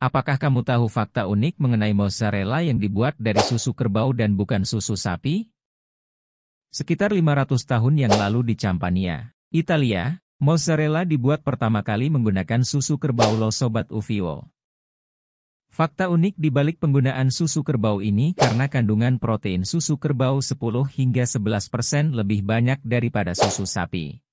Apakah kamu tahu fakta unik mengenai mozzarella yang dibuat dari susu kerbau dan bukan susu sapi? Sekitar 500 tahun yang lalu di Campania, Italia, mozzarella dibuat pertama kali menggunakan susu kerbau Lo Sobat Uvio. Fakta unik di balik penggunaan susu kerbau ini karena kandungan protein susu kerbau 10 hingga 11% persen lebih banyak daripada susu sapi.